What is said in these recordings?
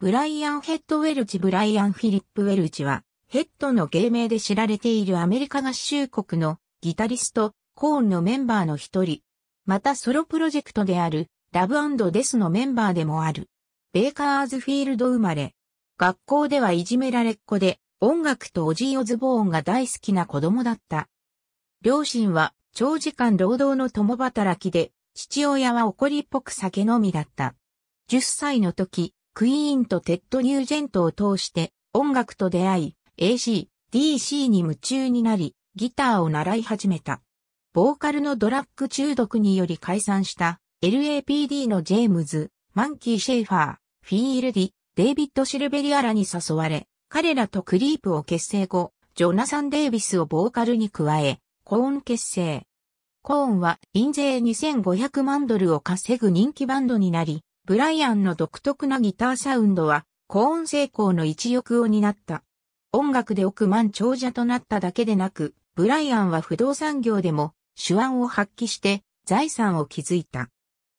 ブライアン・ヘッド・ウェルチブライアン・フィリップ・ウェルチは、ヘッドの芸名で知られているアメリカ合衆国のギタリスト、コーンのメンバーの一人。またソロプロジェクトである、ラブデスのメンバーでもある。ベーカーズフィールド生まれ。学校ではいじめられっ子で、音楽とオジー・オズボーンが大好きな子供だった。両親は長時間労働の共働きで、父親は怒りっぽく酒飲みだった。10歳の時、クイーンとテッド・ニュージェントを通して音楽と出会い、AC、DC に夢中になり、ギターを習い始めた。ボーカルのドラッグ中毒により解散した LAPD のジェームズ、マンキー・シェイファー、フィールディ、デイビッド・シルベリアらに誘われ、彼らとクリープを結成後、ジョナサン・デイビスをボーカルに加え、コーン結成。コーンは印税2500万ドルを稼ぐ人気バンドになり、ブライアンの独特なギターサウンドは、高音成功の一翼を担った。音楽で億万長者となっただけでなく、ブライアンは不動産業でも手腕を発揮して財産を築いた。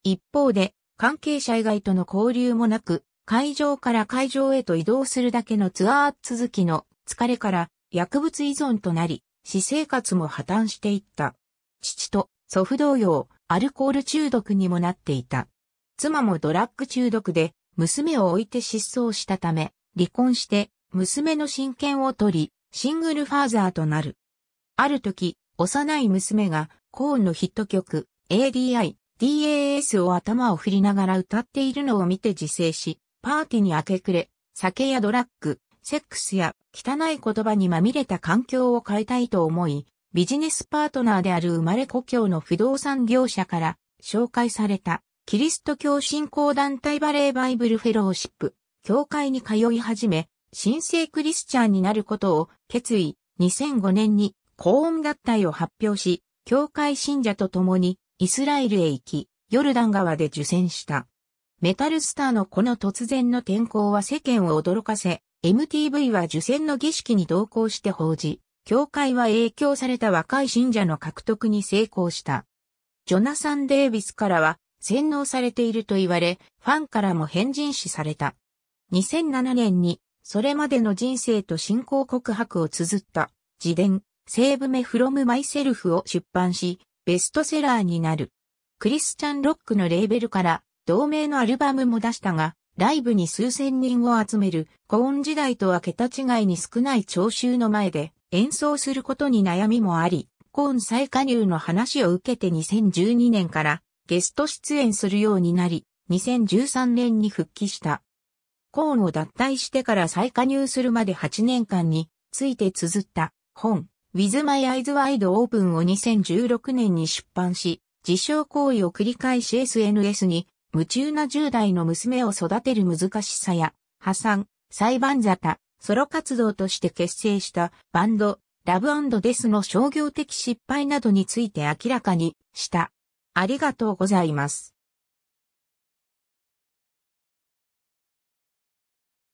一方で、関係者以外との交流もなく、会場から会場へと移動するだけのツアー続きの疲れから薬物依存となり、私生活も破綻していった。父と祖父同様、アルコール中毒にもなっていた。妻もドラッグ中毒で、娘を置いて失踪したため、離婚して、娘の親権を取り、シングルファーザーとなる。ある時、幼い娘が、コーンのヒット曲、ADI、DAS を頭を振りながら歌っているのを見て自制し、パーティーに明け暮れ、酒やドラッグ、セックスや汚い言葉にまみれた環境を変えたいと思い、ビジネスパートナーである生まれ故郷の不動産業者から紹介されたキリスト教信仰団体バレーバイブルフェローシップ、教会に通い始め、神聖クリスチャンになることを決意、2005年に高音合体を発表し、教会信者と共にイスラエルへ行き、ヨルダン川で受選した。メタルスターのこの突然の転校は世間を驚かせ、MTV は受選の儀式に同行して報じ、教会は影響された若い信者の獲得に成功した。ジョナサン・デイビスからは、洗脳されていると言われ、ファンからも変人視された。2007年に、それまでの人生と信仰告白を綴った、自伝、セーブメフロムマイセルフを出版し、ベストセラーになる。クリスチャンロックのレーベルから、同名のアルバムも出したが、ライブに数千人を集める、コーン時代とは桁違いに少ない聴衆の前で、演奏することに悩みもあり、コーン再加入の話を受けて2012年から、ゲスト出演するようになり、2013年に復帰した。コーンを脱退してから再加入するまで8年間について綴った本、With My Eyes Wide Open を2016年に出版し、自傷行為を繰り返し SNS に夢中な10代の娘を育てる難しさや、破産、裁判沙汰、ソロ活動として結成したバンド、ラブデスの商業的失敗などについて明らかにした。ありがとうございます。